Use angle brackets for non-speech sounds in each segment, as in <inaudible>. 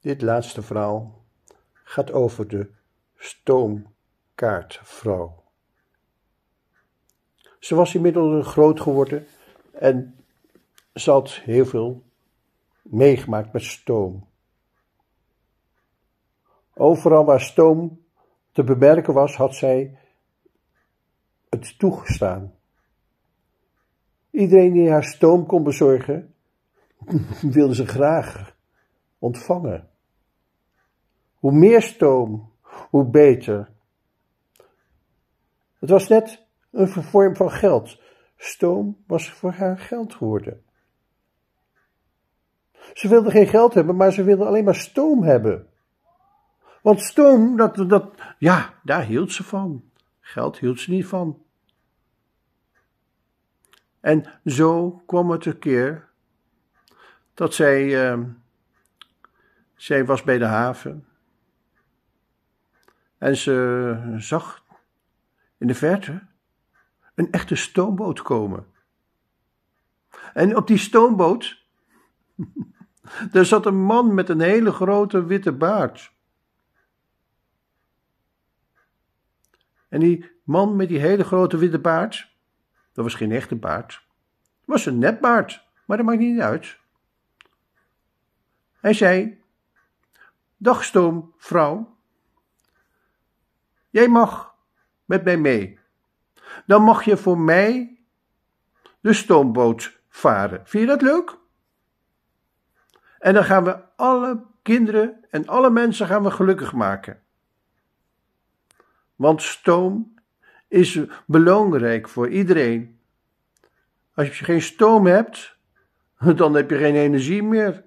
Dit laatste verhaal gaat over de stoomkaartvrouw. Ze was inmiddels groot geworden en ze had heel veel meegemaakt met stoom. Overal waar stoom te bemerken was, had zij het toegestaan. Iedereen die haar stoom kon bezorgen, <laughs> wilde ze graag ontvangen. Hoe meer stoom, hoe beter. Het was net een vorm van geld. Stoom was voor haar geld geworden. Ze wilde geen geld hebben, maar ze wilde alleen maar stoom hebben. Want stoom, dat, dat, ja, daar hield ze van. Geld hield ze niet van. En zo kwam het een keer dat zij. Ehm, zij was bij de haven en ze zag in de verte een echte stoomboot komen. En op die stoomboot, <laughs> daar zat een man met een hele grote witte baard. En die man met die hele grote witte baard, dat was geen echte baard, was een nepbaard, maar dat maakt niet uit. Hij zei: Dag Stoom, vrouw. Jij mag met mij mee. Dan mag je voor mij de stoomboot varen. Vind je dat leuk? En dan gaan we alle kinderen en alle mensen gaan we gelukkig maken. Want stoom is belangrijk voor iedereen. Als je geen stoom hebt, <laughs> dan heb je geen energie meer.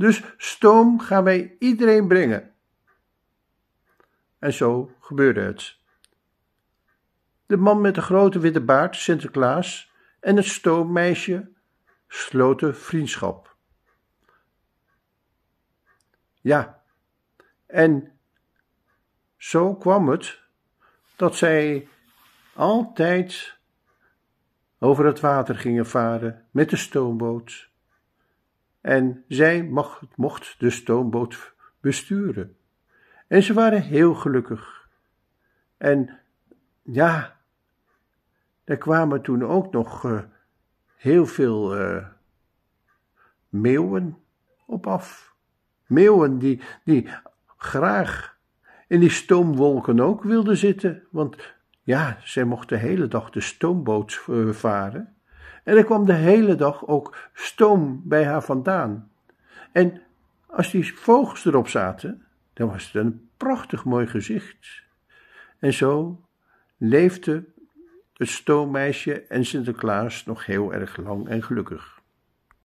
Dus stoom gaan wij iedereen brengen. En zo gebeurde het. De man met de grote witte baard, Sinterklaas, en het stoommeisje sloten vriendschap. Ja, en zo kwam het dat zij altijd over het water gingen varen met de stoomboot en zij mocht, mocht de stoomboot besturen. En ze waren heel gelukkig. En ja, er kwamen toen ook nog eh, heel veel eh, meeuwen op af. Meeuwen die, die graag in die stoomwolken ook wilden zitten, want ja, zij mochten de hele dag de stoomboot eh, varen. En er kwam de hele dag ook stoom bij haar vandaan. En als die vogels erop zaten, dan was het een prachtig mooi gezicht. En zo leefde het stoommeisje en Sinterklaas nog heel erg lang en gelukkig.